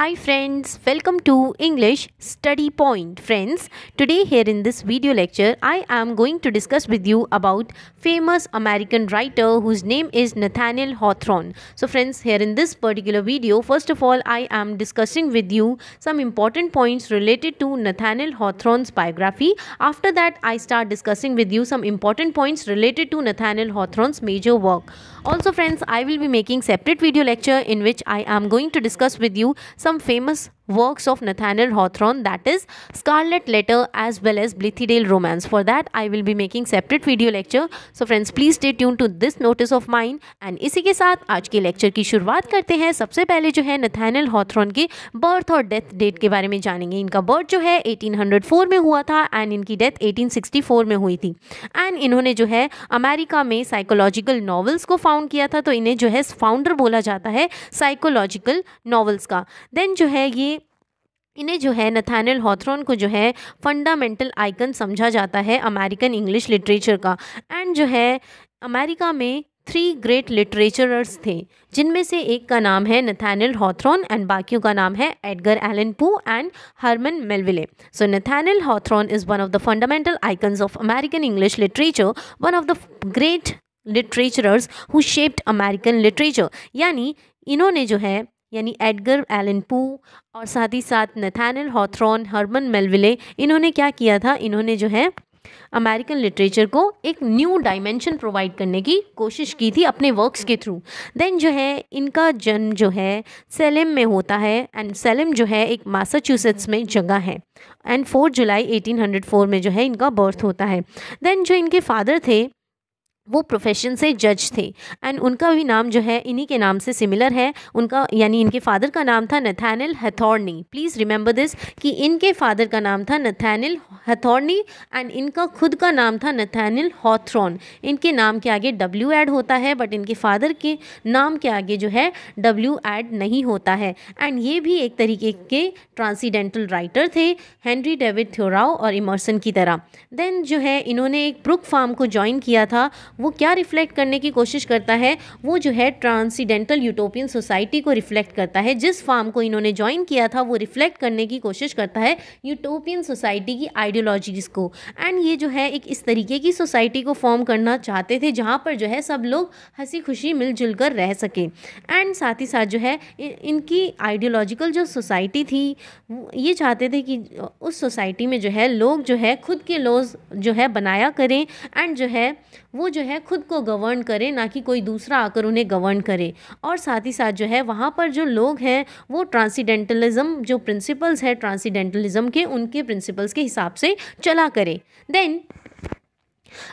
Hi friends, welcome to English Study Point. Friends, today here in this video lecture, I am going to discuss with you about famous American writer whose name is Nathaniel Hawthorne. So friends, here in this particular video, first of all, I am discussing with you some important points related to Nathaniel Hawthorne's biography. After that, I start discussing with you some important points related to Nathaniel Hawthorne's major work. Also friends, I will be making separate video lecture in which I am going to discuss with you some famous works of Nathaniel Hawthorne that is Scarlet Letter as well as Blithedale Romance. For that I will be making separate video lecture. So friends please stay tuned to this notice of mine and इसी के साथ आज के lecture की शुरुआत करते हैं सबसे पहले जो है Nathaniel Hawthorne के birth और death date के बारे में जानेंगे इनका birth जो है 1804 में हुआ था and इनकी death 1864 में हुई थी and इन्होंने जो है अमेरिका में साइकोलॉजिकल नॉवेल्स को फाउंड किया था तो इन्हें जो है फाउंडर बोला जाता है साइकोलॉजिकल नॉवेल्स का देन जो है ये इन्हें जो है नथानल हॉथरॉन को जो है फंडामेंटल आइकन समझा जाता है अमेरिकन इंग्लिश लिटरेचर का एंड जो है अमेरिका में थ्री ग्रेट लिटरेचरर्स थे जिनमें से एक का नाम है नथानल हॉथरॉन एंड बाकियों का नाम है Edgar Allan Poe and Herman Melville so Nathaniel Hawthorne is one of the fundamental icons of American English literature one of the great litterateurs who shaped American literature यानी इन्होंने जो है यानी एडगर एलन पू और साथ ही साथ नथानल हॉथ्रॉन हर्मन मेलविले इन्होंने क्या किया था इन्होंने जो है अमेरिकन लिटरेचर को एक न्यू डायमेंशन प्रोवाइड करने की कोशिश की थी अपने वर्क्स के थ्रू देन जो है इनका जन्म जो है सेलेम में होता है एंड सेलेम जो है एक मैसाचुसेट्स में जगह है एंड 4 जुलाई 1804 में जो है इनका बर्थ होता है देन जो इनके फादर थे वो प्रोफेशन से जज थे एंड उनका भी नाम जो है इन्हीं के नाम से सिमिलर है उनका यानी इनके फादर का नाम था Nathaniel Hathorne please remember this कि इनके फादर का नाम था नथैनल हथौर्नी एंड इनका खुद का नाम था नथैनल हॉथ्रॉन इनके नाम के आगे डब्ल्यू एड होता है बट इनके फादर के नाम के आगे जो है डब्ल्यू एड नहीं होता है एंड ये भी एक तरीके के ट्रांसीडेंटल राइटर थे हेनरी डेविड थ्योराव और इमर्सन की तरह देन जो है इन्होंने एक ब्रुक फार्म को ज्वाइन किया था वो क्या रिफ्लेक्ट करने की कोशिश करता है वो जो है ट्रांसीडेंटल यूटोपियन सोसाइटी को रिफ्लेक्ट करता है जिस फार्म को इन्होंने ज्वाइन किया था वो रिफ्लेक्ट करने की कोशिश करता है यूटोपियन सोसाइटी की आइडियोलॉजीज़ को एंड ये जो है एक इस तरीके की सोसाइटी को फॉर्म करना चाहते थे जहाँ पर जो है सब लोग हंसी खुशी मिलजुल कर रह सकें एंड साथ ही साथ जो है इनकी आइडियोलॉजिकल जो सोसाइटी थी ये चाहते थे कि उस सोसाइटी में जो है लोग जो है खुद के लॉज जो है बनाया करें एंड जो है वो जो है खुद को गवर्न करें ना कि कोई दूसरा आकर उन्हें गवर्न करे और साथ ही साथ जो है वहाँ पर जो लोग हैं वो ट्रांसीडेंटलिज़म जो प्रिंसिपल्स है ट्रांसीडेंटलिज़म के उनके प्रिंसिपल्स के हिसाब से चला करें देन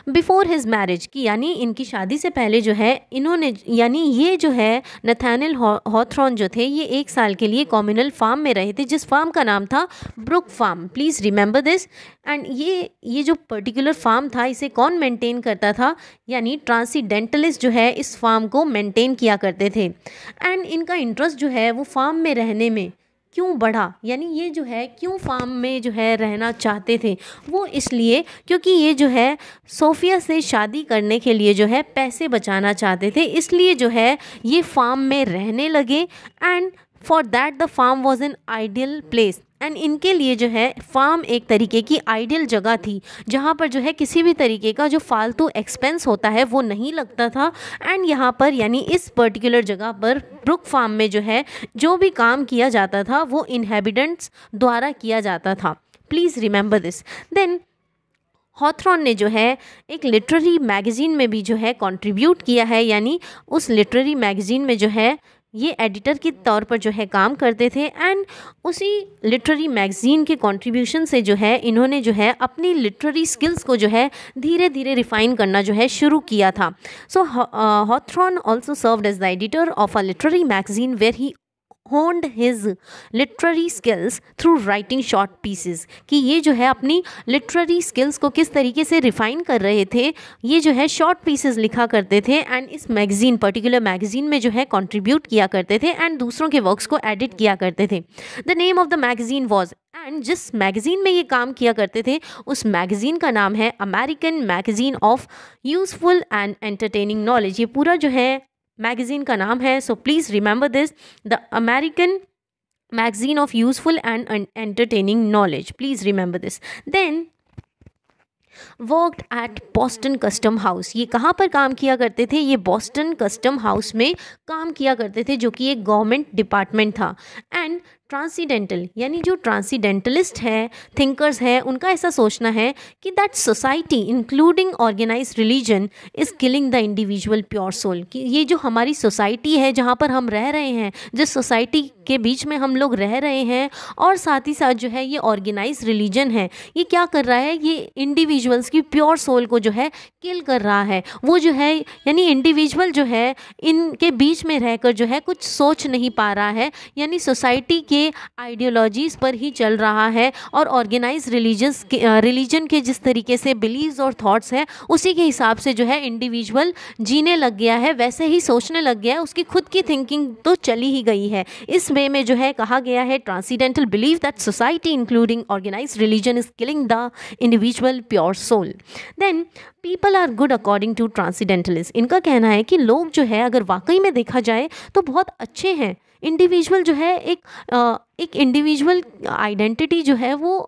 बिफ़ोर हिज़ मैरिज की यानी इनकी शादी से पहले जो है इन्होंने यानी ये जो है नथानल हॉथ्रॉन जो थे ये एक साल के लिए कॉम्यूनल फार्म में रहे थे जिस फार्म का नाम था Brook Farm please remember this and ये ये जो पर्टिकुलर फार्म था इसे कौन मेंटेन करता था यानी ट्रांसीडेंटलिस्ट जो है इस फार्म को मेंटेन किया करते थे एंड इनका इंटरेस्ट जो है वो फार्म में रहने में क्यों बढ़ा यानी ये जो है क्यों फार्म में जो है रहना चाहते थे वो इसलिए क्योंकि ये जो है सोफिया से शादी करने के लिए जो है पैसे बचाना चाहते थे इसलिए जो है ये फार्म में रहने लगे and for that the farm was an ideal place and इनके लिए जो है फार्म एक तरीके की आइडियल जगह थी जहाँ पर जो है किसी भी तरीके का जो फालतू एक्सपेंस होता है वो नहीं लगता था एंड यहाँ पर यानी इस पर्टिकुलर जगह पर ब्रुक फार्म में जो है जो भी काम किया जाता था वो इनहेबिटेंट्स द्वारा किया जाता था please remember this then Hawthorne ने जो है एक लिटरेरी मैगज़ीन में भी जो है कंट्रीब्यूट किया है यानी उस लिटरेरी मैगज़ीन में जो है ये एडिटर के तौर पर जो है काम करते थे एंड उसी लिटरेरी मैगज़ीन के कंट्रीब्यूशन से जो है इन्होंने जो है अपनी लिटरेरी स्किल्स को जो है धीरे धीरे रिफ़ाइन करना जो है शुरू किया था so Hawthorne also served as the editor of a literary magazine where he honed his literary skills through writing short pieces कि ये जो है अपनी लिटरेरी स्किल्स को किस तरीके से रिफाइन कर रहे थे ये जो है शॉर्ट पीसेस लिखा करते थे एंड इस मैगज़ीन पर्टिकुलर मैगज़ीन में जो है कॉन्ट्रीब्यूट किया करते थे एंड दूसरों के वर्कस को एडिट किया करते थे the name of the magazine was and जिस मैगज़ीन में ये काम किया करते थे उस मैगज़ीन का नाम है American magazine of useful and entertaining knowledge ये पूरा जो है मैगज़ीन का नाम है so please remember this the American magazine of useful and entertaining knowledge please remember this then worked at Boston custom house ये कहाँ पर काम किया करते थे ये बॉस्टन कस्टम हाउस में काम किया करते थे जो कि एक गवर्नमेंट डिपार्टमेंट था एंड ट्रांसीडेंटल यानी जो ट्रांसीडेंटलिस्ट हैं थिंकर्स हैं उनका ऐसा सोचना है कि that society including organize religion is killing the individual pure soul कि ये जो हमारी सोसाइटी है जहाँ पर हम रह रहे हैं जिस सोसाइटी के बीच में हम लोग रह रहे हैं और साथ ही साथ जो है ये ऑर्गेनाइज रिलीजन है ये क्या कर रहा है ये इंडिविजुअल्स की प्योर सोल को जो है किल कर रहा है वो जो है यानी इंडिविजुअल जो है इनके बीच में रहकर जो है कुछ सोच नहीं पा रहा है यानी सोसाइटी के के आइडियोलॉजीज़ पर ही चल रहा है और ऑर्गेनाइज रिलीजन्स रिलीजन के जिस तरीके से बिलीव्स और थाट्स हैं उसी के हिसाब से जो है इंडिविजुअल जीने लग गया है वैसे ही सोचने लग गया है उसकी खुद की थिंकिंग तो चली ही गई है इस वे में जो है कहा गया है transcendental believe that society including organize religion is killing the individual pure soul then people are good according to transcendentalist इनका कहना है कि लोग जो है अगर वाकई में देखा जाए तो बहुत अच्छे हैं इंडिविजुअल जो है एक एक इंडिविजुअल आइडेंटिटी जो है वो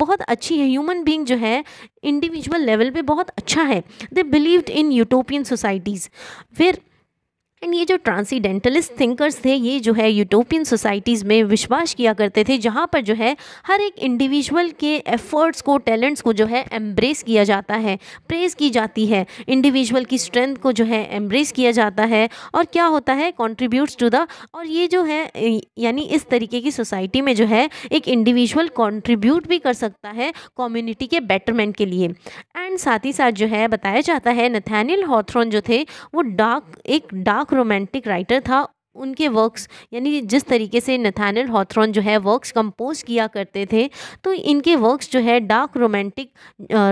बहुत अच्छी है ह्यूमन बीइंग जो है इंडिविजुअल लेवल पे बहुत अच्छा है they believed in utopian societies फिर एंड ये जो ट्रांसीडेंटलिस्ट थिंकर्स थे ये जो है यूटोपियन सोसाइटीज़ में विश्वास किया करते थे जहाँ पर जो है हर एक इंडिविजुअल के एफर्ट्स को टैलेंट्स को जो है एम्ब्रेस किया जाता है प्रेज़ की जाती है इंडिविजुअल की स्ट्रेंथ को जो है एम्ब्रेस किया जाता है और क्या होता है कॉन्ट्रीब्यूट्स टू द और ये जो है यानी इस तरीके की सोसाइटी में जो है एक इंडिविजुअल कॉन्ट्रीब्यूट भी कर सकता है कम्युनिटी के बेटरमेंट के लिए एंड साथ ही साथ जो है बताया जाता है नथैनियल हॉथ्रॉन जो थे वो डार्क एक डार्क डार्क रोमांटिक राइटर था उनके वर्क्स यानी जिस तरीके से नथानल हॉथ्रॉन जो है वर्क्स कंपोज किया करते थे तो इनके वर्क्स जो है डार्क रोमांटिक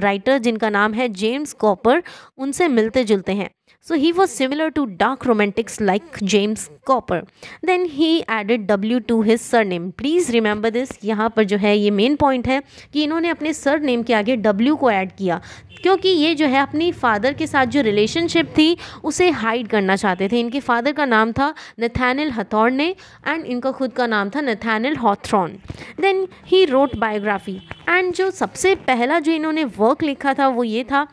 राइटर जिनका नाम है जेम्स कॉपर उनसे मिलते जुलते हैं So he was similar to dark romantics like James Copper. Then he added W to his surname. Please remember this. यहाँ पर जो है ये main point है कि इन्होंने अपने surname के आगे W को add किया क्योंकि ये जो है अपनी फादर के साथ जो रिलेशनशिप थी उसे हाइड करना चाहते थे इनके फादर का नाम था नथानिल हथौड़ने एंड इनका खुद का नाम था Nathaniel Hawthorne then he wrote biography and जो सबसे पहला जो इन्होंने वर्क लिखा था वो ये था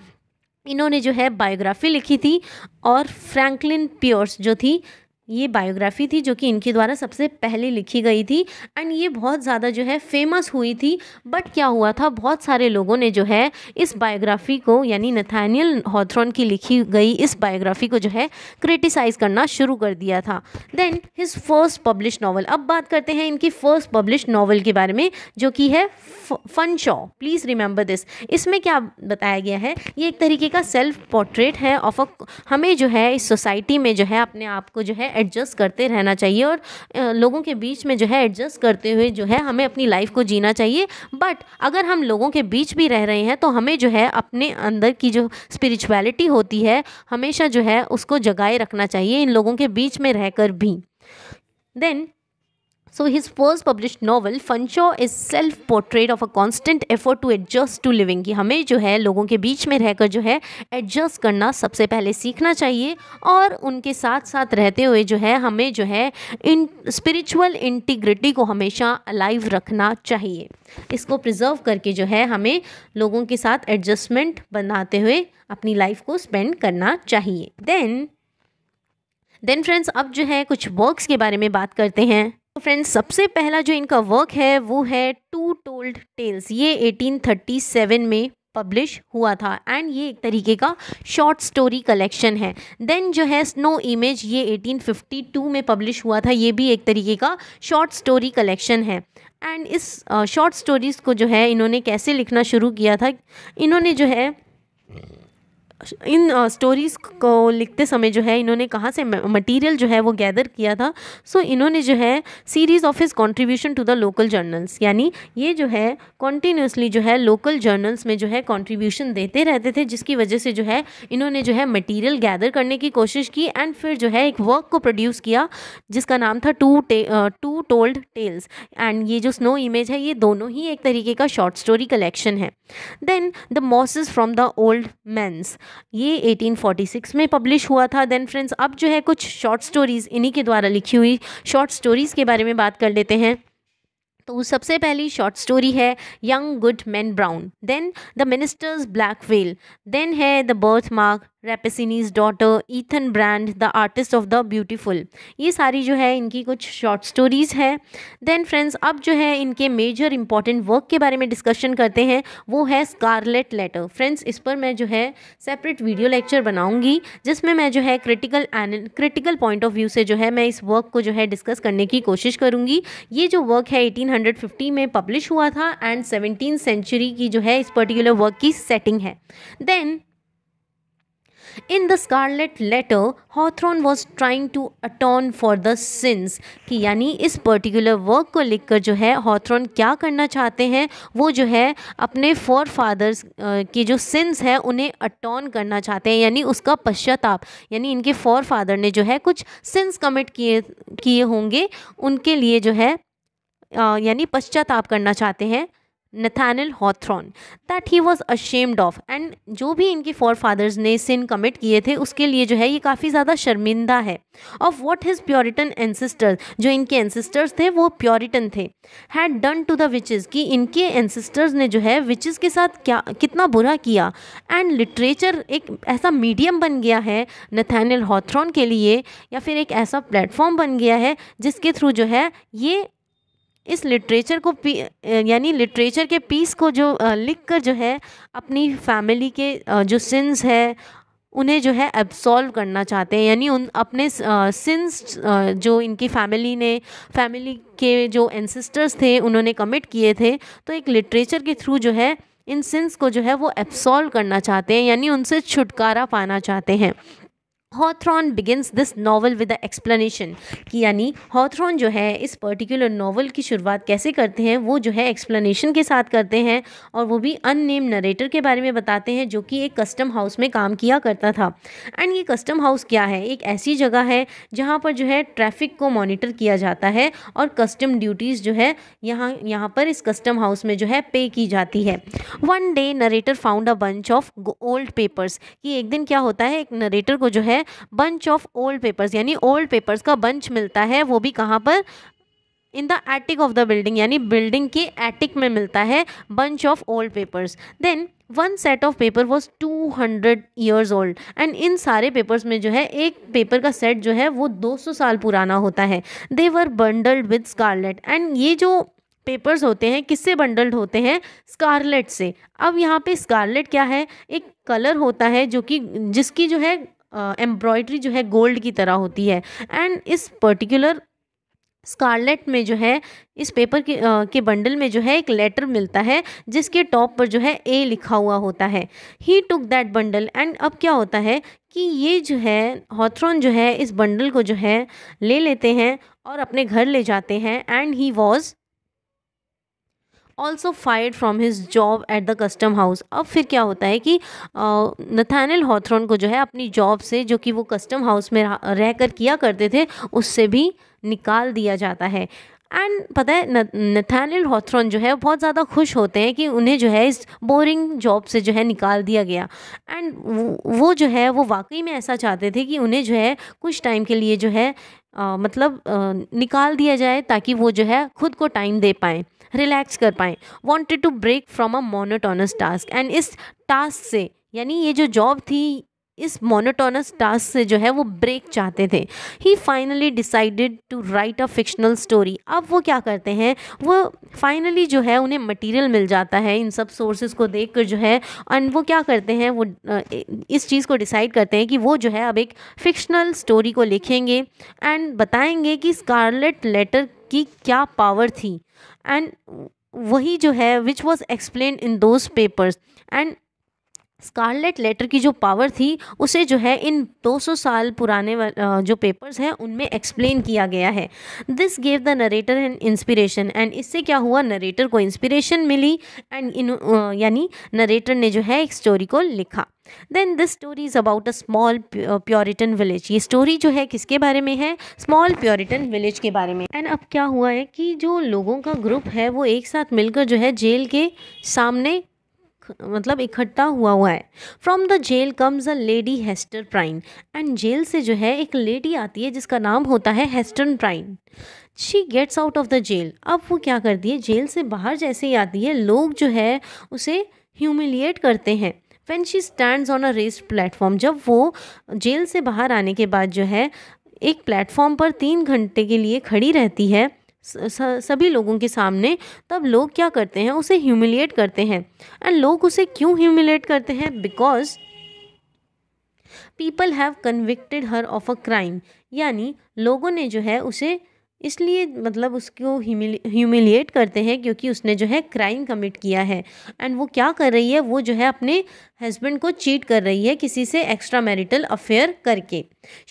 इन्होंने जो है बायोग्राफी लिखी थी और फ्रैंकलिन पियर्स जो थी ये बायोग्राफ़ी थी जो कि इनके द्वारा सबसे पहले लिखी गई थी एंड ये बहुत ज़्यादा जो है फेमस हुई थी बट क्या हुआ था बहुत सारे लोगों ने जो है इस बायोग्राफ़ी को यानी नथानियल हॉथ्रॉन की लिखी गई इस बायोग्राफ़ी को जो है क्रिटिसाइज़ करना शुरू कर दिया था then his first publish novel अब बात करते हैं इनकी फ़र्स्ट पब्लिश नावल के बारे में जो कि है Fanshawe please remember this इसमें क्या बताया गया है ये एक तरीके का सेल्फ पोर्ट्रेट है ऑफ अ हमें जो है इस सोसाइटी में जो है अपने आप को जो है एडजस्ट करते रहना चाहिए और लोगों के बीच में जो है एडजस्ट करते हुए जो है हमें अपनी लाइफ को जीना चाहिए बट अगर हम लोगों के बीच भी रह रहे हैं तो हमें जो है अपने अंदर की जो स्पिरिचुअलिटी होती है हमेशा जो है उसको जगाए रखना चाहिए इन लोगों के बीच में रहकर भी then so his first published novel Fanshawe is self portrait of a constant effort to adjust to living कि हमें जो है लोगों के बीच में रहकर जो है एडजस्ट करना सबसे पहले सीखना चाहिए और उनके साथ साथ रहते हुए जो है हमें जो है इन स्पिरिचुअल इंटीग्रिटी को हमेशा अलाइव रखना चाहिए इसको प्रिजर्व करके जो है हमें लोगों के साथ एडजस्टमेंट बनाते हुए अपनी लाइफ को स्पेंड करना चाहिए देन देन फ्रेंड्स अब जो है कुछ वर्क्स के बारे में बात करते हैं फ्रेंड्स तो सबसे पहला जो इनका वर्क है वो है टू टोल्ड टेल्स ये 1837 में पब्लिश हुआ था एंड ये एक तरीके का शॉर्ट स्टोरी कलेक्शन है देन जो है स्नो इमेज ये 1852 में पब्लिश हुआ था ये भी एक तरीके का शॉर्ट स्टोरी कलेक्शन है एंड इस शॉर्ट uh, स्टोरीज़ को जो है इन्होंने कैसे लिखना शुरू किया था इन्होंने जो है इन स्टोरीज़ को लिखते समय जो है इन्होंने कहाँ से मटेरियल जो है वो गैदर किया था सो so, इन्होंने जो है series of his contribution to the local journals यानी ये जो है कॉन्टीन्यूसली जो है लोकल जर्नल्स में जो है कंट्रीब्यूशन देते रहते थे जिसकी वजह से जो है इन्होंने जो है मटीरियल गैदर करने की कोशिश की एंड फिर जो है एक वर्क को प्रोड्यूस किया जिसका नाम था टू टे टू टोल्ड टेल्स एंड ये जो स्नो इमेज है ये दोनों ही एक तरीके का शॉर्ट स्टोरी कलेक्शन है then the mosses from the old manse ये 1846 में पब्लिश हुआ था देन फ्रेंड्स अब जो है कुछ शॉर्ट स्टोरीज़ इन्हीं के द्वारा लिखी हुई शॉर्ट स्टोरीज़ के बारे में बात कर लेते हैं तो सबसे पहली शॉर्ट स्टोरी है young good man brown then the minister's black veil then है the birthmark Rappaccini's daughter Ethan Brand the artist of the beautiful ये सारी जो है इनकी कुछ शॉर्ट स्टोरीज़ हैं देन फ्रेंड्स अब जो है इनके मेजर इंपॉर्टेंट वर्क के बारे में डिस्कशन करते हैं वो है स्कारलेट लेटर फ्रेंड्स इस पर मैं जो है सेपरेट वीडियो लेक्चर बनाऊंगी जिसमें मैं जो है critical critical point of view से जो है मैं इस वर्क को जो है डिस्कस करने की कोशिश करूँगी ये जो वर्क है 1850 में पब्लिश हुआ था एंड सेवनटीन सेंचुरी की जो है इस पर्टिकुलर वर्क की सेटिंग है then in the scarlet letter Hawthorne was trying to atone for the sins कि यानी इस पर्टिकुलर वर्क को लिखकर जो है हॉथ्रोन क्या करना चाहते हैं वो जो है अपने फोर फादर्स की जो सिंस है उन्हें अटोन करना चाहते हैं यानी उसका पश्चाताप यानी इनके फोर फादर ने जो है कुछ सिंस कमिट किए किए होंगे उनके लिए जो है यानी पश्चाताप करना चाहते हैं Nathaniel Hawthorne that he was ashamed of and जो भी इनके फोर फादर्स ने सिन कमिट किए थे उसके लिए जो है ये काफ़ी ज़्यादा शर्मिंदा है of what his Puritan ancestors जो इनके एनसिस्टर्स थे वो प्योरिटन थे had done to the witches कि इनके एनसिस्टर्स ने जो है विचेज़ के साथ क्या कितना बुरा किया एंड लिटरेचर एक ऐसा मीडियम बन गया है नथानल हॉथ्रॉन के लिए या फिर एक ऐसा प्लेटफॉर्म बन गया है जिसके थ्रू जो है ये इस लिटरेचर को यानी लिटरेचर के पीस को जो लिख कर जो है अपनी फैमिली के जो सिंस है उन्हें जो है एब्सॉल्व करना चाहते हैं यानी उन अपने सिंस जो इनकी फैमिली ने फैमिली के जो एंसिस्टर्स थे उन्होंने कमिट किए थे तो एक लिटरेचर के थ्रू जो है इन सिंस को जो है वो एब्सॉल्व करना चाहते हैं यानी उनसे छुटकारा पाना चाहते हैं Hawthorne begins this novel with the explanation कि यानी हॉथ्रॉन जो है इस पर्टिकुलर नावल की शुरुआत कैसे करते हैं वो जो है एक्सप्लेनेशन के साथ करते हैं और वो भी अननेम नरेटर के बारे में बताते हैं जो कि एक कस्टम हाउस में काम किया करता था एंड ये कस्टम हाउस क्या है एक ऐसी जगह है जहाँ पर जो है ट्रैफिक को मॉनिटर किया जाता है और कस्टम ड्यूटीज़ जो है यहाँ यहाँ पर इस कस्टम हाउस में जो है पे की जाती है one day narrator found a bunch of old papers कि एक दिन क्या होता है एक नरेटर को जो है बंच ऑफ ओल्ड पेपर्स यानी ओल्ड पेपर्स का बंच मिलता है वो भी कहाँ पर in the attic of the building यानी बिल्डिंग के एटिक में मिलता है bunch of old papers then one set of paper was two hundred years old and इन सारे पेपर्स में जो है एक पेपर का सेट जो है वो दो सौ साल पुराना होता है they were bundled with scarlet and ये जो पेपर्स होते हैं किससे बंडल्ड होते हैं स्कारलेट से अब यहाँ पे स्कारलेट क्या है एक कलर होता है जो कि जिसकी जो है एम्ब्रॉयडरी जो है गोल्ड की तरह होती है एंड इस पर्टिकुलर स्कारलेट में जो है इस पेपर के आ, के बंडल में जो है एक लेटर मिलता है जिसके टॉप पर जो है ए लिखा हुआ होता है he took that bundle and अब क्या होता है कि ये जो है हॉथ्रॉन जो है इस बंडल को जो है ले लेते हैं और अपने घर ले जाते हैं and he was also fired from his job at the custom house अब फिर क्या होता है कि नथानल हॉथरन को जो है अपनी जॉब से जो कि वो कस्टम हाउस में रह कर किया करते थे उससे भी निकाल दिया जाता है एंड पता है नथानल हॉथरन जो है बहुत ज़्यादा खुश होते हैं कि उन्हें जो है इस बोरिंग जॉब से जो है निकाल दिया गया एंड वो जो है वो वाकई में ऐसा चाहते थे कि उन्हें जो है कुछ टाइम के लिए जो है आ, मतलब आ, निकाल दिया जाए ताकि वो जो है खुद को टाइम दे पाएँ रिलैक्स कर पाएँ wanted to break from a monotonous task and इस टास्क से यानी ये जो जॉब थी इस मोनोटोनस टास्क से जो है वो ब्रेक चाहते थे he finally decided to write a fictional story अब वो क्या करते हैं वो फाइनली जो है उन्हें मटेरियल मिल जाता है इन सब सोर्सेज को देख कर जो है एंड वो क्या करते हैं वो इस चीज़ को डिसाइड करते हैं कि वो जो है अब एक फिक्शनल स्टोरी को लिखेंगे एंड बताएंगे कि स्कारलेट लेटर की क्या पावर थी एंड वही जो है which was explain in those papers and scarlet letter की जो पावर थी उसे जो है इन 200 साल पुराने जो पेपर्स हैं उनमें एक्सप्लेन किया गया है this gave the narrator and inspiration and इससे क्या हुआ नरेटर को इंस्पिरेशन मिली एंड इन यानी नरेटर ने जो है एक स्टोरी को लिखा then this story is about a small Puritan village ये स्टोरी जो है किसके बारे में है स्मॉल प्योरिटन विलेज के बारे में एंड अब क्या हुआ है कि जो लोगों का ग्रुप है वो एक साथ मिलकर जो है जेल के सामने मतलब इकट्ठा हुआ हुआ है from the jail comes a lady Hester Prynne and jail से जो है एक लेडी आती है जिसका नाम होता है Hester Prynne she gets out of the jail अब वो क्या करती है जेल से बाहर जैसे ही आती है लोग जो है उसे ह्यूमिलिएट करते हैं when she stand on a rest platform जब वो जेल से बाहर आने के बाद जो है एक प्लेटफॉर्म पर तीन घंटे के लिए खड़ी रहती है सभी लोगों के सामने तब लोग क्या करते हैं उसे ह्यूमिलिएट करते हैं एंड लोग उसे क्यों ह्यूमिलिएट करते हैं because people have convicted her of a crime यानी लोगों ने जो है उसे इसलिए मतलब उसको ह्यूमिलिएट करते हैं क्योंकि उसने जो है क्राइम कमिट किया है एंड वो क्या कर रही है वो जो है अपने हस्बैंड को चीट कर रही है किसी से एक्स्ट्रा मैरिटल अफेयर करके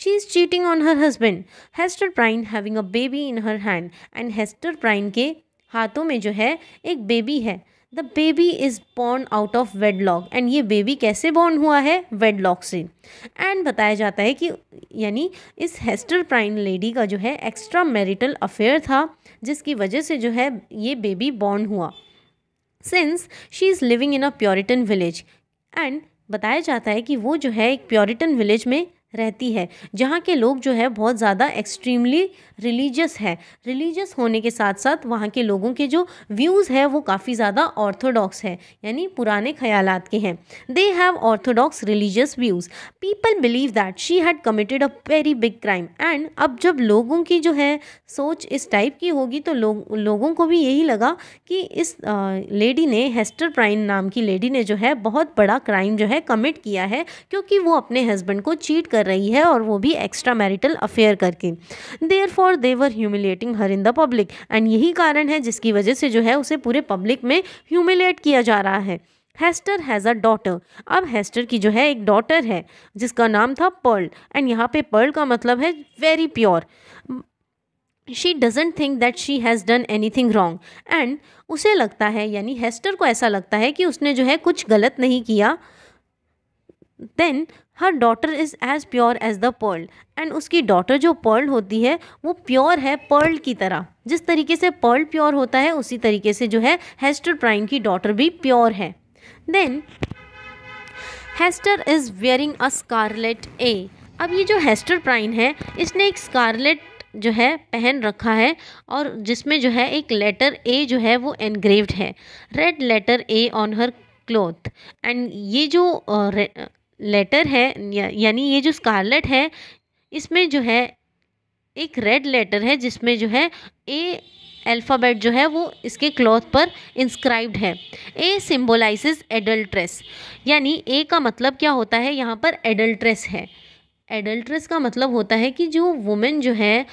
she is cheating on her husband Hester Prynne having a baby in her hand and Hester Prynne के हाथों में जो है एक बेबी है the baby is born out of wedlock and ये बेबी कैसे बॉर्न हुआ है वेडलॉक से एंड बताया जाता है कि यानी इस हेस्टर प्राइन लेडी का जो है एक्स्ट्रा मैरिटल अफेयर था जिसकी वजह से जो है ये बेबी बॉर्न हुआ since she is living in a Puritan village and बताया जाता है कि वो जो है एक प्योरिटन विलेज में रहती है जहाँ के लोग जो है बहुत ज़्यादा एक्सट्रीमली रिलीजियस है रिलीजियस होने के साथ साथ वहाँ के लोगों के जो व्यूज़ है वो काफ़ी ज़्यादा ऑर्थोडॉक्स है यानी पुराने ख्याल के हैं they have orthodox religious views people believe that she had committed a very big crime and अब जब लोगों की जो है सोच इस टाइप की होगी तो लो, लोगों को भी यही लगा कि इस लेडी ने हेस्टर प्राइन नाम की लेडी ने जो है बहुत बड़ा क्राइम जो है कमिट किया है क्योंकि वो अपने हस्बैंड को चीट कर कर रही है और वो भी एक्स्ट्रा मैरिटल अफेयर करके therefore they were humiliating her in the public and यही कारण है जिसकी वजह से जो है उसे पूरे पब्लिक में ह्यूमिलेट किया जा रहा है हेस्टर हैज़ अ डॉटर अब हेस्टर की जो है एक डॉटर है जिसका नाम था पर्ल एंड यहाँ पे पर्ल का मतलब है very pure She doesn't think that she has done anything wrong and and उसे लगता है यानी हेस्टर को ऐसा लगता है कि उसने जो है कुछ गलत नहीं किया then her daughter is as pure as the pearled and उसकी डॉटर जो पर्ल होती है वो प्योर है पर्ल की तरह जिस तरीके से पर्ल प्योर होता है उसी तरीके से जो है हेस्टर प्राइम की डॉटर भी प्योर है then Hester is wearing a scarlet A अब ये जो हेस्टर प्राइन है इसने एक स्कारलेट जो है पहन रखा है और जिसमें जो है एक लेटर ए जो है वो एनग्रेव्ड है red letter A on her cloth and ये जो लेटर है या, यानी ये जो स्कारलेट है इसमें जो है एक रेड लेटर है जिसमें जो है ए अल्फ़ाबेट जो है वो इसके क्लॉथ पर इंस्क्राइब्ड है ए सिम्बोलाइज एडल्ट्रेस यानी ए का मतलब क्या होता है यहाँ पर एडल्ट्रेस है एडल्ट्रेस का मतलब होता है कि जो वुमेन जो है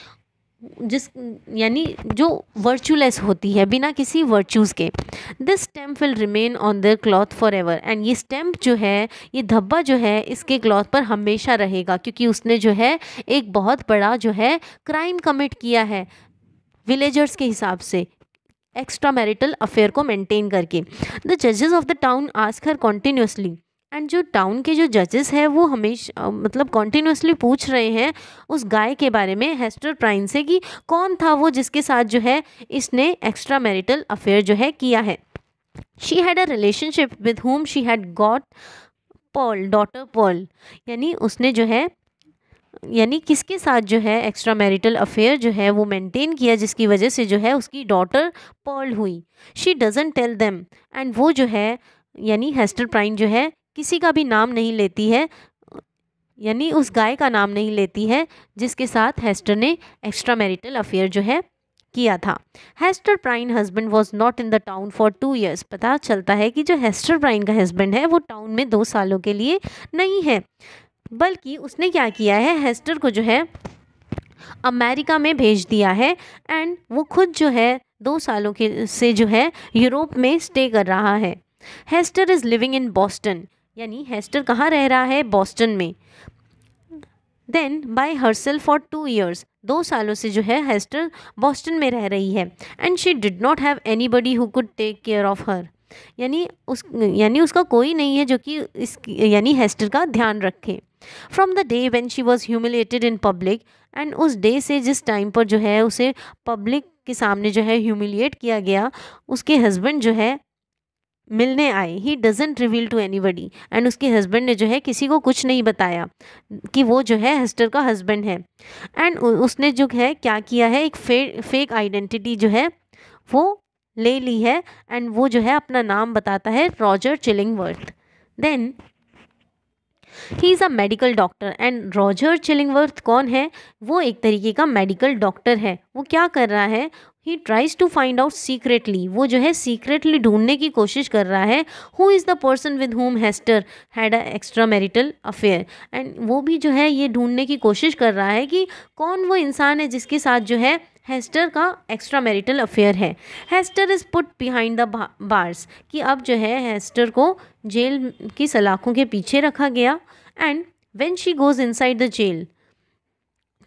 जिस यानी जो वर्चुलेस होती है बिना किसी वर्चूज़ के this stamp will remain on the cloth forever and ये स्टैम्प जो है ये धब्बा जो है इसके क्लॉथ पर हमेशा रहेगा क्योंकि उसने जो है एक बहुत बड़ा जो है क्राइम कमिट किया है विलेजर्स के हिसाब से एक्स्ट्रा मैरिटल अफेयर को मेंटेन करके द जजेस of the town ask her continuously and जो टाउन के जो जजेस हैं वो हमेशा मतलब कॉन्टीन्यूसली पूछ रहे हैं उस गाय के बारे में हेस्टर प्राइन से कि कौन था वो जिसके साथ जो है इसने एक्स्ट्रा मैरिटल अफेयर जो है किया है she had a relationship with whom she had got Pearl daughter Pearl यानी उसने जो है यानी किसके साथ जो है एक्स्ट्रा मैरिटल अफेयर जो है वो मेंटेन किया जिसकी वजह से जो है उसकी डॉटर पॉल हुई she doesn't tell them and वो जो है यानी हेस्टर प्राइन जो है किसी का भी नाम नहीं लेती है यानी उस गाय का नाम नहीं लेती है जिसके साथ हेस्टर ने एक्स्ट्रा मैरिटल अफेयर जो है किया था Hester Prynne husband was not in the town for two years पता चलता है कि जो हेस्टर प्राइन का हस्बैंड है वो टाउन में दो सालों के लिए नहीं है बल्कि उसने क्या किया है हेस्टर को जो है अमेरिका में भेज दिया है एंड वो खुद जो है दो सालों के से जो है यूरोप में स्टे कर रहा है Hester is living in Boston यानी हेस्टर कहाँ रह रहा है बॉस्टन में then by herself for two years दो सालों से जो है हेस्टर बॉस्टन में रह रही है and she did not have anybody who could take care of her यानी उस यानी उसका कोई नहीं है जो कि इस यानी हेस्टर का ध्यान रखे from the day when she was humiliated in public and उस डे से जिस टाइम पर जो है उसे पब्लिक के सामने जो है ह्यूमिलिएट किया गया उसके हस्बैंड जो है मिलने आए he doesn't reveal to anybody and उसके हस्बैंड ने जो है किसी को कुछ नहीं बताया कि वो जो है हेस्टर का हस्बैंड है एंड उसने जो है क्या किया है एक फे, फेक आइडेंटिटी जो है वो ले ली है एंड वो जो है अपना नाम बताता है Roger Chillingworth then he is a medical doctor and Roger Chillingworth कौन है वो एक तरीके का मेडिकल डॉक्टर है वो क्या कर रहा है he tries to find out secretly वो जो है सीक्रेटली ढूंढने की कोशिश कर रहा है who is the person with whom Hester had a extra marital affair and वो भी जो है ये ढूंढने की कोशिश कर रहा है कि कौन वो इंसान है जिसके साथ जो है हेस्टर का एक्स्ट्रा मैरिटल अफेयर है Hester is put behind the bars कि अब जो है हेस्टर को जेल की सलाखों के पीछे रखा गया and when she goes inside the jail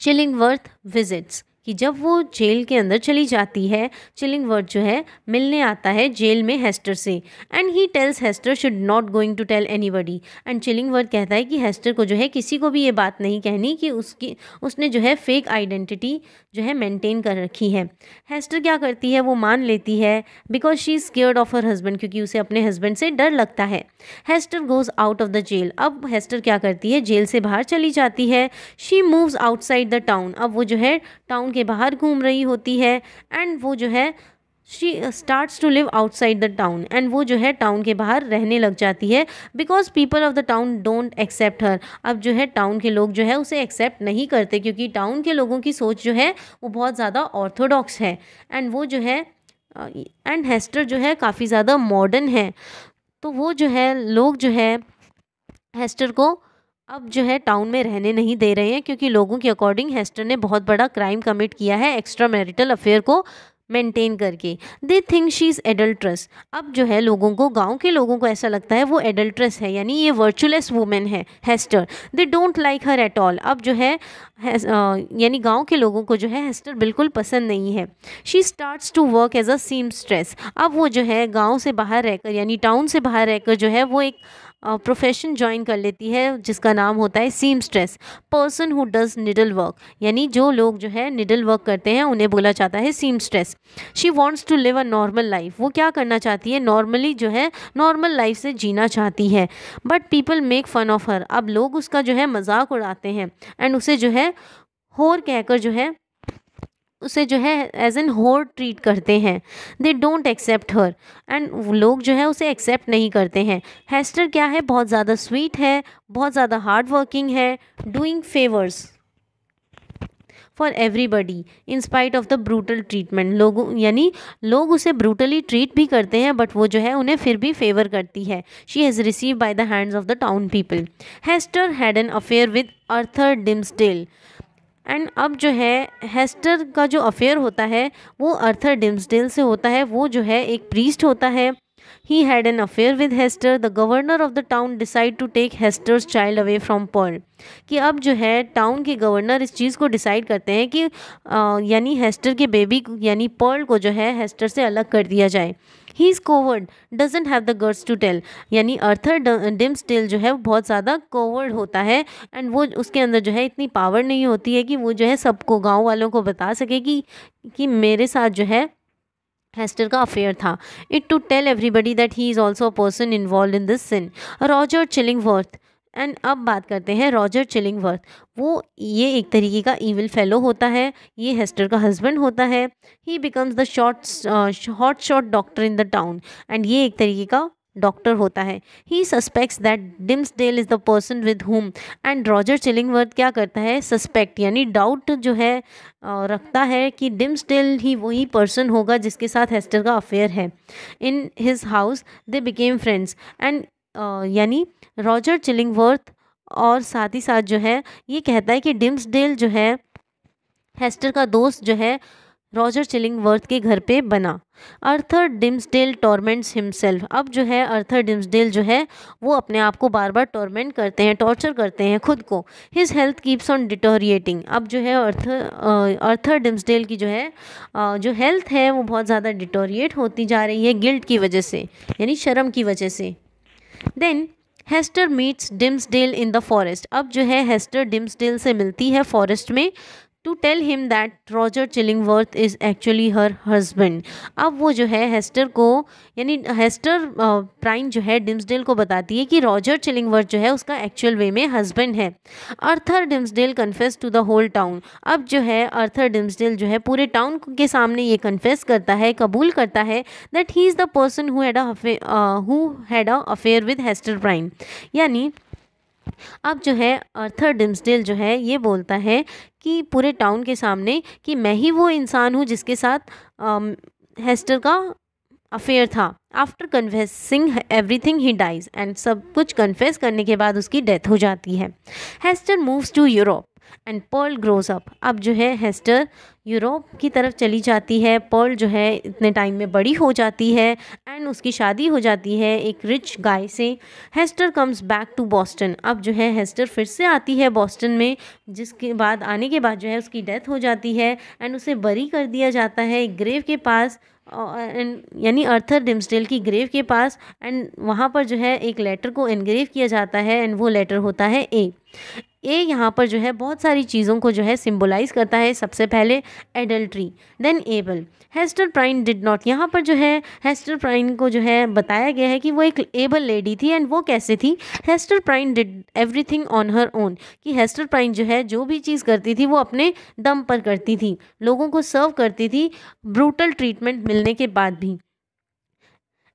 Chillingworth visits कि जब वो जेल के अंदर चली जाती है चिलिंग वर्ड जो है मिलने आता है जेल में हेस्टर से and he tells Hester should not going to tell anybody and Chillingworth कहता है कि हेस्टर को जो है किसी को भी ये बात नहीं कहनी कि उसकी उसने जो है फेक आइडेंटिटी जो है मेंटेन कर रखी है हेस्टर क्या करती है वो मान लेती है because she is scared of her husband क्योंकि उसे अपने हस्बैंड से डर लगता है Hester goes out of the jail अब हेस्टर क्या करती है जेल से बाहर चली जाती है she moves outside the town अब वो जो है टाउन के बाहर घूम रही होती है एंड वो जो है she starts to live outside the town and वो जो है टाउन के बाहर रहने लग जाती है because people of the town don't accept her अब जो है टाउन के लोग जो है उसे एक्सेप्ट नहीं करते क्योंकि टाउन के लोगों की सोच जो है वो बहुत ज़्यादा ऑर्थोडॉक्स है एंड वो जो है एंड हेस्टर जो है काफ़ी ज़्यादा मॉडर्न है तो वो जो है लोग जो है हेस्टर को अब जो है टाउन में रहने नहीं दे रहे हैं क्योंकि लोगों के अकॉर्डिंग हेस्टर ने बहुत बड़ा क्राइम कमिट किया है एक्स्ट्रा मैरिटल अफेयर को मेंटेन करके they think she is adulterous अब जो है लोगों को गांव के लोगों को ऐसा लगता है वो एडल्ट्रस है यानी ये वर्चुअलेस वूमेन है Hester they don't like her at all अब जो है, यानी गांव के लोगों को जो है हेस्टर बिल्कुल पसंद नहीं है she starts to work as a seamstress अब वो जो है गाँव से बाहर रहकर यानी टाउन से बाहर रहकर जो है वो एक प्रोफेशन ज्वाइन कर लेती है जिसका नाम होता है seamstress person who does needle work यानी जो लोग जो है निडल वर्क करते हैं उन्हें बोला जाता है seamstress she wants to live a normal life वो क्या करना चाहती है नॉर्मली जो है नॉर्मल लाइफ से जीना चाहती है but people make fun of her अब लोग उसका जो है मजाक उड़ाते हैं एंड उसे जो है होर कहकर जो है उसे जो है एज एन होर ट्रीट करते हैं they don't accept her and लोग जो है उसे एक्सेप्ट नहीं करते हैं हेस्टर क्या है बहुत ज़्यादा स्वीट है बहुत ज़्यादा हार्ड वर्किंग है doing favours for everybody in spite of the brutal treatment लोग यानी लोग उसे ब्रूटली ट्रीट भी करते हैं बट वो जो है उन्हें फिर भी फेवर करती है she has receive by the hands of the town people Hester had an affair with Arthur Dimmesdale and अब जो है हेस्टर का जो अफेयर होता है वो अर्थर डिम्सडेल से होता है वो जो है एक प्रीस्ट होता है he had an affair with Hester the governor of the town decide to take Hester's child away from Pearl कि अब जो है टाउन के गवर्नर इस चीज़ को डिसाइड करते हैं कि यानी हेस्टर के बेबी यानी पर्ल को जो है हेस्टर से अलग कर दिया जाए he is coward doesn't have the guts to tell यानी अर्थर डिम्स टेल जो है वो बहुत ज़्यादा कोवर्ड होता है एंड वो उसके अंदर जो है इतनी पावर नहीं होती है कि वो जो है सबको गाँव वालों को बता सके कि कि मेरे साथ जो है हेस्टर का अफेयर था it to tell everybody that he is also a person involve in this sin Roger worth and अब बात करते हैं रॉजर चिलिंगवर्थ वो ये एक तरीके का ईविल फेलो होता है ये हेस्टर का हस्बैंड होता है he becomes the short hot shot doctor in the town and ये एक तरीके का डॉक्टर होता है he suspects that Dale is the person with whom and Roger Chillingworth क्या करता है सस्पेक्ट यानी डाउट जो है uh, रखता है कि डेल ही वही पर्सन होगा जिसके साथ हेस्टर का अफेयर है in his house they became friends and यानी रॉजर चिलिंगवर्थ और साथ ही साथ जो है ये कहता है कि डिम्सडेल जो है हेस्टर का दोस्त जो है रॉजर चिलिंगवर्थ के घर पे बना अर्थर डिम्सडेल टॉर्मेंट्स हिमसेल्फ अब जो है अर्थर डिम्सडेल जो है वो अपने आप को बार बार टॉर्मेंट करते हैं टॉर्चर करते हैं खुद को his health keeps on deteriorating अब जो है अर्थर अर्थर डिम्सडेल की जो है आ, जो हेल्थ है वो बहुत ज़्यादा डिटोरिएट होती जा रही है गिल्ट की वजह से यानी शर्म की वजह से then Hester meets Dimmesdale in the forest अब जो है हेस्टर डिम्सडेल से मिलती है फॉरेस्ट में to tell him that Roger Chillingworth is actually her husband अब वो जो है हेस्टर को यानी हेस्टर प्राइन जो है डिम्सडेल को बताती है कि रॉजर चिलिंगवर्थ जो है उसका एक्चुअल वे में हस्बैंड है Arthur Dimmesdale confess to the whole town अब जो है अर्थर डिम्सडेल जो है पूरे टाउन के सामने ये कन्फेस करता है कबूल करता है that he is the person who had a affair with Hester Prynne यानी अब जो है अर्थर डिम्सडेल जो है ये बोलता है कि पूरे टाउन के सामने कि मैं ही वो इंसान हूँ जिसके साथ हेस्टर का अफेयर था after confessing everything he dies and सब कुछ कन्फेस करने के बाद उसकी डेथ हो जाती है Hester moves to Europe and Pearl grows up अब जो है हेस्टर यूरोप की तरफ चली जाती है पर्ल जो है इतने टाइम में बड़ी हो जाती है एंड उसकी शादी हो जाती है एक रिच गाय से Hester comes back to Boston अब जो है हेस्टर फिर से आती है बॉस्टन में जिसके बाद आने के बाद जो है उसकी डेथ हो जाती है एंड उसे बरी कर दिया जाता है एक ग्रेव के पास यानी अर्थर डिम्सडेल की ग्रेव के पास एंड वहाँ पर जो है एक लेटर को एनग्रेव किया जाता है एंड वो लेटर होता है ए ए यहाँ पर जो है बहुत सारी चीज़ों को जो है सिम्बोलाइज़ करता है सबसे पहले adultery then able Hester Prynne did not यहाँ पर जो है हेस्टर प्राइन को जो है बताया गया है कि वो एक एबल लेडी थी एंड वो कैसे थी Hester Prynne did everything on her own कि हेस्टर प्राइन जो है जो भी चीज़ करती थी वो अपने दम पर करती थी लोगों को सर्व करती थी ब्रूटल ट्रीटमेंट मिलने के बाद भी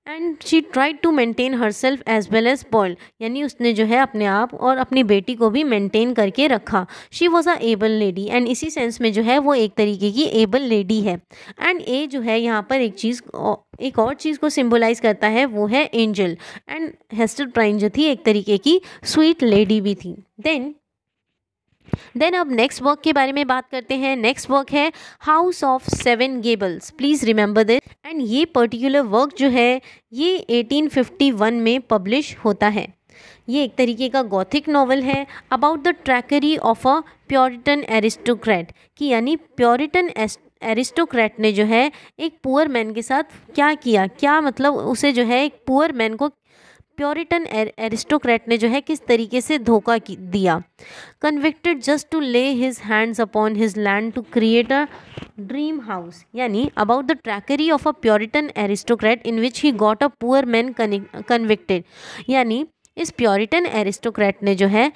and she try to maintain herself as well as Pearl यानी उसने जो है अपने आप और अपनी बेटी को भी मेंटेन करके रखा she was a able lady and इसी सेंस में जो है वो एक तरीके की एबल लेडी है एंड ए जो है यहाँ पर एक चीज़ एक और चीज़ को सिम्बोलाइज़ करता है वो है एंजल एंड हेस्टर प्राइन जो थी एक तरीके की स्वीट लेडी भी थी देन देन अब नेक्स्ट वर्क के बारे में बात करते हैं नेक्स्ट वर्क है House of Seven Gables please remember this and ये पर्टिकुलर वर्क जो है ये 1851 में पब्लिश होता है ये एक तरीके का गॉथिक नॉवल है about the treachery of a Puritan aristocrat कि यानी प्योरिटन एरिस्टोक्रेट ने जो है एक पुअर मैन के साथ क्या किया क्या मतलब उसे जो है एक पुअर मैन को प्योरिटन एरिस्टोक्रेट ने जो है किस तरीके से धोखा दिया convicted just to lay his hands upon his land to create a dream house यानी about the treachery of a Puritan aristocrat in which he got a poor man convicted यानी इस प्योरिटन एरिस्टोक्रेट ने जो है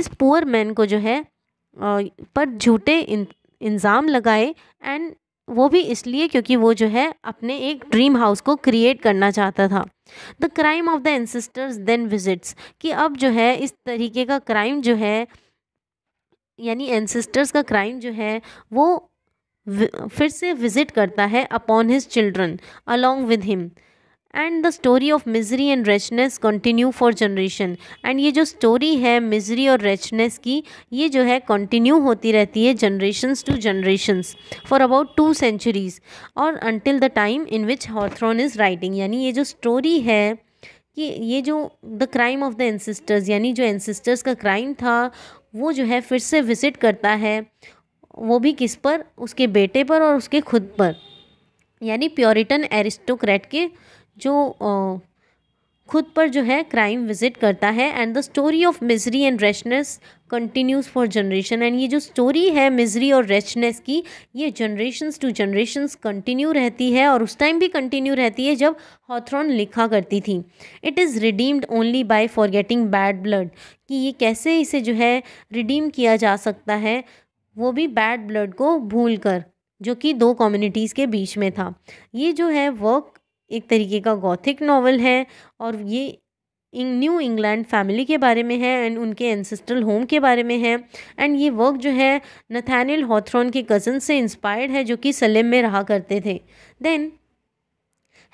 इस poor man को जो है पर झूठे इंजाम लगाए एंड वो भी इसलिए क्योंकि वो जो है अपने एक ड्रीम हाउस को क्रिएट करना चाहता था the crime of the ancestors then visits कि अब जो है इस तरीके का क्राइम जो है यानी एंसिस्टर्स का क्राइम जो है वो फिर से विज़िट करता है upon his children along with him and the story of misery and wretchedness continue for generation and ये जो स्टोरी है मिजरी और रेचनेस की ये जो है कंटिन्यू होती रहती है generations to generations for about two centuries और until the time in which Hawthorne is writing यानी ये जो स्टोरी है कि ये जो the crime of the ancestors यानी जो एनसिस्टर्स का क्राइम था वो जो है फिर से विजिट करता है वो भी किस पर उसके बेटे पर और उसके खुद पर यानी प्योरिटन एरिस्टोक्रेट के जो खुद पर जो है क्राइम विजिट करता है and the story of misery and wretchedness continues for generation and ये जो स्टोरी है मिजरी और रेशनेस की ये जनरेशन्स टू जनरेशन्स कंटिन्यू रहती है और उस टाइम भी कंटिन्यू रहती है जब हॉथ्रॉन लिखा करती थी it is redeemed only by forgetting bad blood कि ये कैसे इसे जो है रिडीम किया जा सकता है वो भी बैड ब्लड को भूल कर जो कि दो कम्युनिटीज़ के बीच में था ये जो है वर्क एक तरीके का गॉथिक नावल है और ये इन न्यू इंग्लैंड फैमिली के बारे में है एंड उनके एंसेस्ट्रल होम के बारे में है एंड ये वर्क जो है नथानियल हॉथ्रॉन के कज़न से इंस्पायर्ड है जो कि सलेम में रहा करते थे then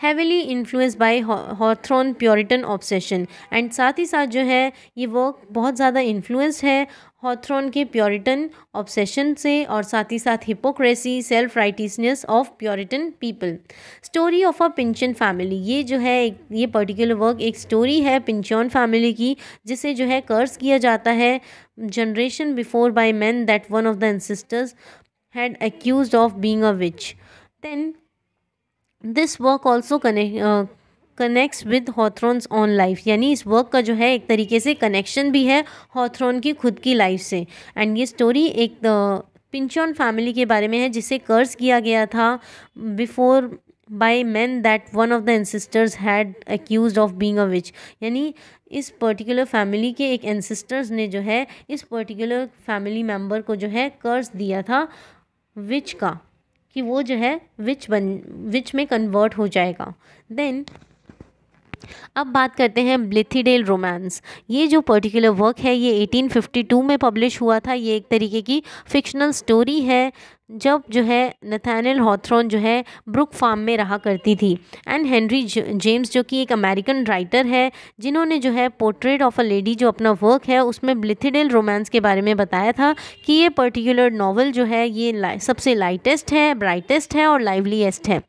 heavily influence by Hawthorne Puritan obsession and साथ ही साथ जो है ये वर्क बहुत ज़्यादा इन्फ्लुएंस है हॉथ्रोन के प्योरिटन ऑब्सेशन से और साथ ही साथ hypocrisy self righteousness of Puritan people story of a Pyncheon family ये जो है एक ये पर्टिकुलर वर्क एक स्टोरी है पिंचन फैमिली की जिसे जो है कर्ज किया जाता है generation before by man that one of the ancestors had accuse of being a witch then this work also connect connects with Hawthorne's own life यानी इस वर्क का जो है एक तरीके से कनेक्शन भी है हॉथ्रोन की खुद की लाइफ से एंड ये स्टोरी एक पिंचॉन फैमिली के बारे में है जिसे कर्ज किया गया था before by man that one of the ancestors had accuse of being a witch यानी इस पर्टिकुलर फैमिली के एक एनसिस्टर्स ने जो है इस पर्टिकुलर फैमिली मेम्बर को जो है कर्ज दिया था विच का कि वो जो है विच बन विच में कन्वर्ट हो जाएगा देन अब बात करते हैं ब्लिथीडेल रोमांस ये जो पर्टिकुलर वर्क है ये 1852 में पब्लिश हुआ था ये एक तरीके की फ़िक्शनल स्टोरी है जब जो है नथानल हॉथ्रॉन जो है ब्रुक फार्म में रहा करती थी एंड हेनरी जेम्स जो कि एक अमेरिकन राइटर है जिन्होंने जो है पोर्ट्रेट ऑफ अ लेडी जो अपना वर्क है उसमें ब्लिथिडल रोमांस के बारे में बताया था कि ये पर्टिकुलर नावल जो है ये सबसे लाइटेस्ट है ब्राइटेस्ट है और लाइवलीस्ट है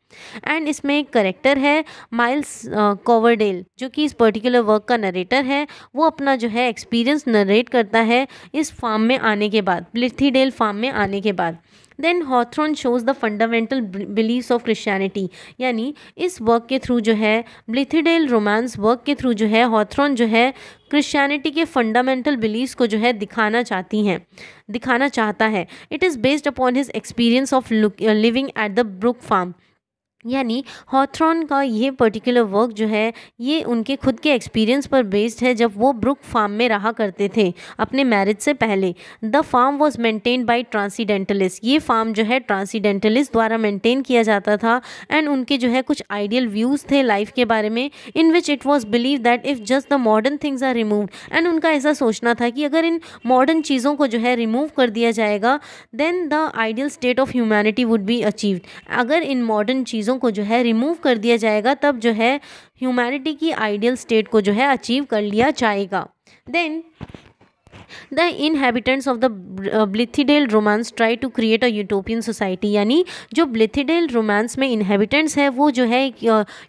एंड इसमें एक करेक्टर है माइल्स कोवरडेल जो कि इस पर्टिकुलर वर्क का नरेटर है वो अपना जो है एक्सपीरियंस नरेट करता है इस फार्म में आने के बाद ब्लिथिडेल फार्म में आने के बाद then Hawthorne shows the fundamental believe of Christianity यानी इस वर्क के थ्रू जो है ब्लिथिडेल रोमांस वर्क के थ्रू जो है हॉथ्रोन जो है क्रिश्चियनिटी के फंडामेंटल बिलीव को जो है दिखाना चाहती हैं दिखाना चाहता है it is based upon his experience of living at the Brook Farm यानी हॉथ्रॉन का ये पर्टिकुलर वर्क जो है ये उनके खुद के एक्सपीरियंस पर बेस्ड है जब वो ब्रुक फार्म में रहा करते थे अपने मैरिज से पहले the farm was maintain by transcendentalist ये फार्म जो है ट्रांसीडेंटलिस्ट द्वारा मेंटेन किया जाता था एंड उनके जो है कुछ आइडियल व्यूज़ थे लाइफ के बारे में in which it was believe that if just the modern things are remove and उनका ऐसा सोचना था कि अगर इन मॉडर्न चीज़ों को जो है रिमूव कर दिया जाएगा then the ideal state of humanity would be achieved अगर इन मॉडर्न चीज़ों चीज़ों को जो है रिमूव कर दिया जाएगा तब जो है ह्यूमैनिटी की आइडियल स्टेट को जो है अचीव कर लिया जाएगा then the inhabitants of the Blithedale Romance try to create a utopian society यानी जो ब्लिथिडेल रोमांस में इनहेबिटेंट्स है वो जो है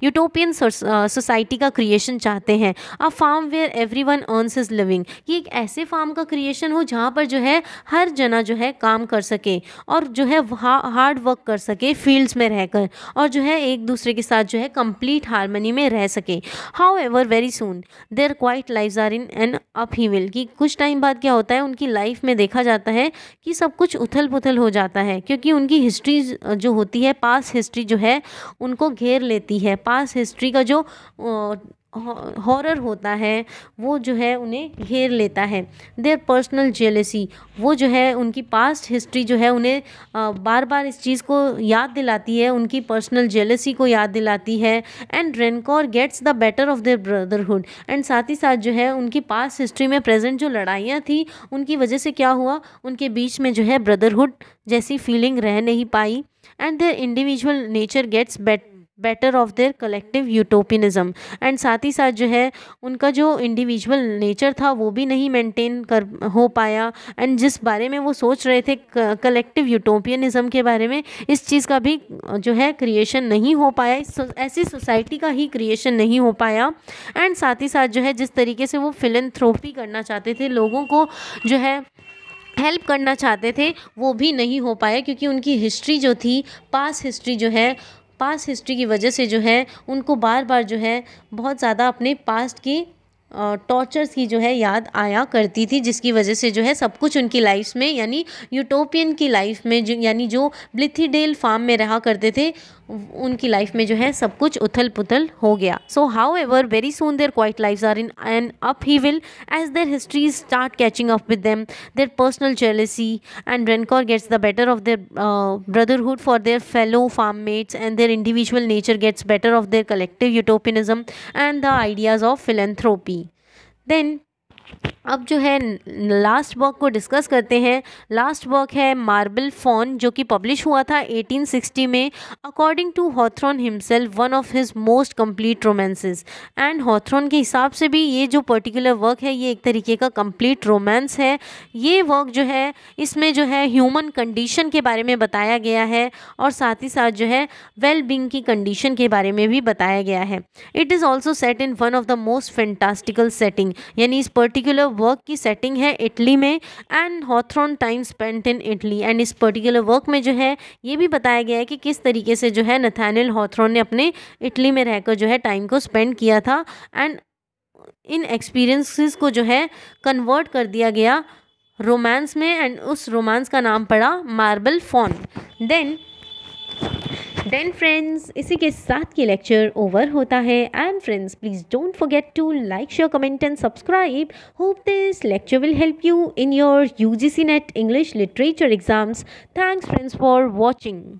यूटोपियन सोसाइटी uh, uh, का क्रिएशन चाहते हैं a farm where everyone earns his living कि एक ऐसे फार्म का क्रिएशन हो जहाँ पर जो है हर जना जो है काम कर सके और जो है हार्ड वर्क कर सके फील्ड्स में रहकर और जो है एक दूसरे के साथ जो है कंप्लीट हारमोनी में रह सके however very soon their quiet life are in an upheaval कि कुछ टाइम बाद बाद क्या होता है उनकी लाइफ में देखा जाता है कि सब कुछ उथल पुथल हो जाता है क्योंकि उनकी हिस्ट्री जो होती है पास हिस्ट्री जो है उनको घेर लेती है पास हिस्ट्री का जो हॉरर होता है वो जो है उन्हें घेर लेता है देयर पर्सनल जेलेसी वो जो है उनकी पास्ट हिस्ट्री जो है उन्हें बार बार इस चीज़ को याद दिलाती है उनकी पर्सनल जेलेसी को याद दिलाती है and rancour gets the better of their brotherhood and साथ ही साथ जो है उनकी पास्ट हिस्ट्री में प्रेजेंट जो लड़ाइयाँ थी उनकी वजह से क्या हुआ उनके बीच में जो है ब्रदरहुड जैसी फीलिंग रह नहीं पाई and their individual nature gets bet better of their collective utopianism and साथ ही साथ जो है उनका जो इंडिविजुअल नेचर था वो भी नहीं मेंटेन कर हो पाया एंड जिस बारे में वो सोच रहे थे कलेक्टिव यूटोपियनिज़म के बारे में इस चीज़ का भी जो है क्रिएशन नहीं हो पाया इस ऐसी सोसाइटी का ही क्रिएशन नहीं हो पाया एंड साथ ही साथ जो है जिस तरीके से वो फिलेंथ्रोपी करना चाहते थे लोगों को जो है हेल्प करना चाहते थे वो भी नहीं हो पाया क्योंकि उनकी हिस्ट्री जो थी पास हिस्ट्री जो है पास हिस्ट्री की वजह से जो है उनको बार बार जो है बहुत ज़्यादा अपने पास्ट की टॉर्चर्स की जो है याद आया करती थी जिसकी वजह से जो है सब कुछ उनकी लाइफ में यानी यूटोपियन की लाइफ में जो यानी जो ब्लिथीडेल फार्म में रहा करते थे उनकी लाइफ में जो है सब कुछ उथल पुथल हो गया so however very soon their quiet life are in an upheaval as their histories start catching up with them their personal jealousy and rancour gets the better of their brotherhood for their fellow farm mates and their individual nature gets better of their collective utopianism and the ideas of philanthropy then अब जो है last work को discuss करते हैं last work है marble Faun जो कि publish हुआ था 1860 में according to Hawthorne himself one of his most complete romances and Hawthorne के हिसाब से भी ये जो पर्टिकुलर वर्क है ये एक तरीके का कंप्लीट रोमांस है ये वर्क जो है इसमें जो है ह्यूमन कंडीशन के बारे में बताया गया है और साथ ही साथ जो है वेल बींग की कंडीशन के बारे में भी बताया गया है it is also set in one of the most fantastical setting यानी इस पर्टिकुलर पर्टिकुलर वर्क की सेटिंग है इटली में and Hawthorne time spent in Italy and इस पर्टिकुलर वर्क में जो है ये भी बताया गया है कि किस तरीके से जो है नथानिल हॉथ्रोन ने अपने इटली में रहकर जो है टाइम को स्पेंड किया था एंड इन एक्सपीरियंसिस को जो है कन्वर्ट कर दिया गया रोमांस में एंड उस रोमांस का नाम पड़ा Marble Faun then then friends इसी के साथ ये लेक्चर ओवर होता है and friends please don't forget to like share comment and subscribe hope this lecture will help you in your U G C NET English literature exams thanks friends for watching